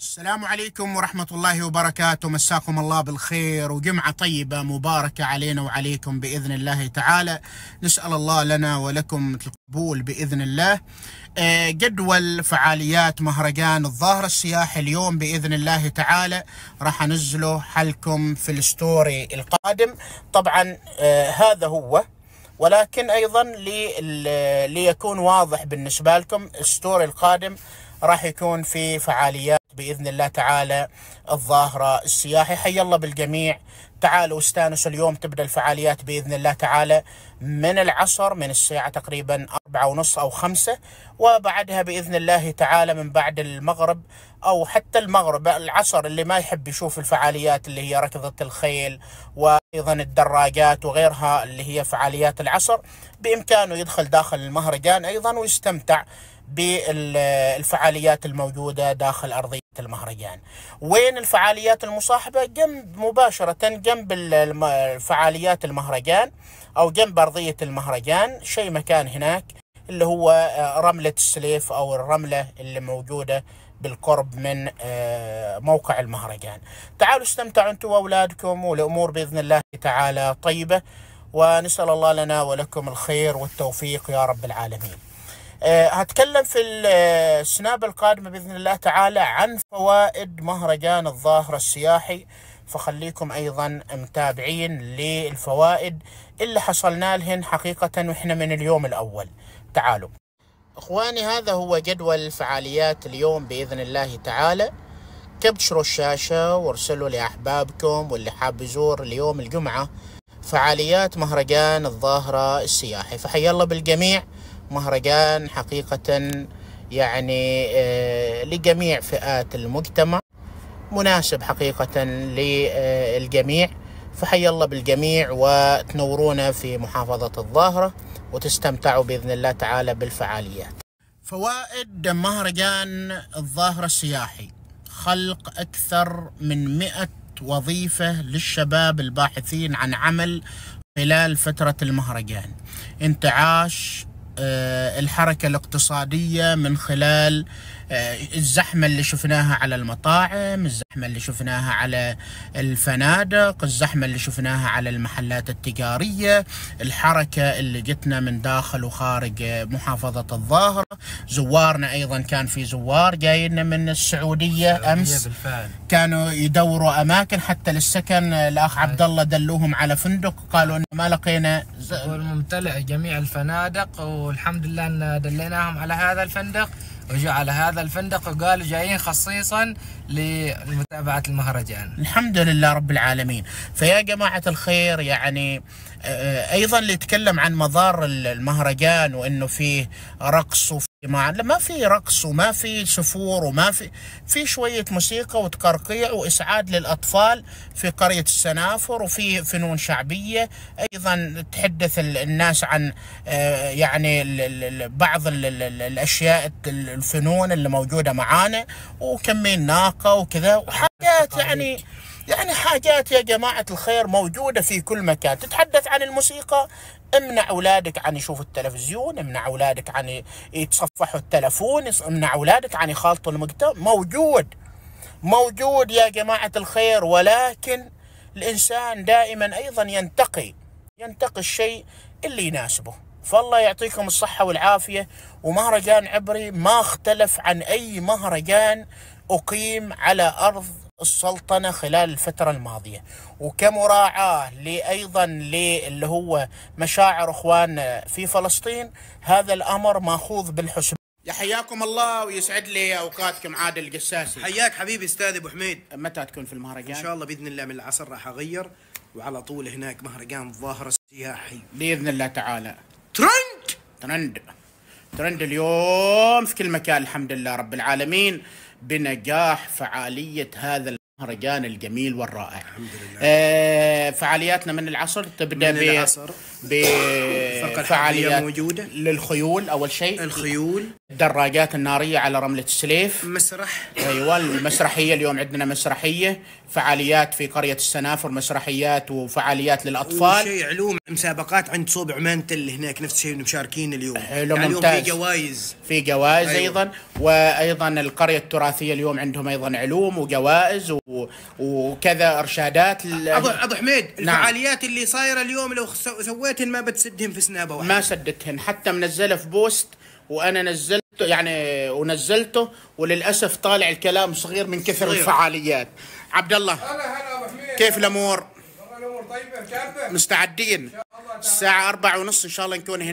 السلام عليكم ورحمة الله وبركاته مساكم الله بالخير وجمعة طيبة مباركة علينا وعليكم بإذن الله تعالى نسأل الله لنا ولكم القبول بإذن الله آه، جدول فعاليات مهرجان الظاهر السياحي اليوم بإذن الله تعالى راح أنزله حلكم في الستوري القادم طبعا آه، هذا هو ولكن أيضا ليكون واضح بالنسبة لكم الستوري القادم راح يكون في فعاليات باذن الله تعالى الظاهره السياحي حي الله بالجميع تعالوا استانسوا اليوم تبدا الفعاليات باذن الله تعالى من العصر من الساعه تقريبا أربعة ونص او خمسة وبعدها باذن الله تعالى من بعد المغرب او حتى المغرب العصر اللي ما يحب يشوف الفعاليات اللي هي ركضه الخيل وايضا الدراجات وغيرها اللي هي فعاليات العصر بامكانه يدخل داخل المهرجان ايضا ويستمتع بالفعاليات الموجودة داخل أرضية المهرجان وين الفعاليات المصاحبة جنب مباشرة جنب فعاليات المهرجان أو جنب أرضية المهرجان شيء مكان هناك اللي هو آه، رملة السليف أو الرملة اللي موجودة بالقرب من آه، موقع المهرجان تعالوا استمتعوا أنتم وأولادكم والأمور بإذن الله تعالى طيبة ونسأل الله لنا ولكم الخير والتوفيق يا رب العالمين آه، هتكلم في السناب آه، القادمة بإذن الله تعالى عن فوائد مهرجان الظاهرة السياحي فخليكم أيضا متابعين للفوائد اللي حصلنا لهن حقيقة وإحنا من اليوم الأول تعالوا اخواني هذا هو جدول فعاليات اليوم باذن الله تعالى كبشروا الشاشه وارسلوا لاحبابكم واللي حاب يزور اليوم الجمعه فعاليات مهرجان الظاهره السياحي فحيا الله بالجميع مهرجان حقيقة يعني آه، لجميع فئات المجتمع مناسب حقيقة للجميع فحي الله بالجميع وتنورونا في محافظة الظاهرة وتستمتعوا بإذن الله تعالى بالفعاليات فوائد مهرجان الظاهرة السياحي خلق أكثر من مئة وظيفة للشباب الباحثين عن عمل خلال فترة المهرجان انتعاش آه، الحركه الاقتصاديه من خلال آه، الزحمة اللي شفناها على المطاعم الزحمة اللي شفناها على الفنادق الزحمة اللي شفناها على المحلات التجارية الحركة اللي جتنا من داخل وخارج محافظة الظاهرة زوارنا أيضا كان في زوار جايين من السعودية أمس بالفعل. كانوا يدوروا أماكن حتى للسكن الأخ عبد الله دلوهم على فندق قالوا إن ما لقينا ز... ممتلئ جميع الفنادق والحمد لله أن دليناهم على هذا الفندق وجوا على هذا الفندق وقالوا جايين خصيصا لمتابعة المهرجان الحمد لله رب العالمين فيا جماعة الخير يعني آه، آه، أيضا اللي يتكلم عن مضار المهرجان وأنه فيه رقص وفيه جماعة ما في رقص وما في سفور وما في في شوية موسيقى وتقرقيع وإسعاد للأطفال في قرية السنافر وفي فنون شعبية أيضا تحدث الناس عن آه، يعني بعض الأشياء الفنون اللي موجودة معانا وكمين ناقة وكذا وحاجات يعني يعني حاجات يا جماعة الخير موجودة في كل مكان تتحدث عن الموسيقى امنع اولادك عن يشوفوا التلفزيون امنع اولادك عن يتصفحوا التلفون امنع اولادك عن يخالطوا المجتمع موجود موجود يا جماعه الخير ولكن الانسان دائما ايضا ينتقي ينتقي الشيء اللي يناسبه فالله يعطيكم الصحة والعافية ومهرجان عبري ما اختلف عن أي مهرجان أقيم على أرض السلطنه خلال الفتره الماضيه وكمراعاه ايضا اللي هو مشاعر اخواننا في فلسطين هذا الامر ماخوذ بالحسبان حياكم الله ويسعد لي اوقاتكم عادل القساسي حياك حبيبي استاذ ابو حميد متى تكون في المهرجان ان شاء الله باذن الله من العصر راح اغير وعلى طول هناك مهرجان ظاهره سياحي باذن الله تعالى ترند ترند ترند اليوم في كل مكان الحمد لله رب العالمين بنجاح فعالية هذا المهرجان الجميل والرائع الحمد لله آه فعالياتنا من العصر تبدأ من العصر بفعاليه موجودة للخيول أول شيء الخيول الدراجات النارية على رملة السليف مسرح أيوة المسرحية اليوم عندنا مسرحية فعاليات في قرية السنافر مسرحيات وفعاليات للأطفال شيء علوم مسابقات عند صوب عمان تل هناك نفس الشيء مشاركين اليوم حلو يعني ممتاز اليوم في جوائز في جوائز أيوة. أيضا وأيضا القرية التراثية اليوم عندهم أيضا علوم وجوائز و... وكذا إرشادات أبو, أبو حميد نعم. الفعاليات اللي صايرة اليوم لو سويت سويتهن ما بتسدهم في سنابه واحد ما سدتهن حتى منزله في بوست وانا نزلته يعني ونزلته وللاسف طالع الكلام صغير من كثر صغير. الفعاليات عبد الله كيف الامور؟ الامور طيبه مستعدين الساعه أربعة ونص ان شاء الله نكون هنا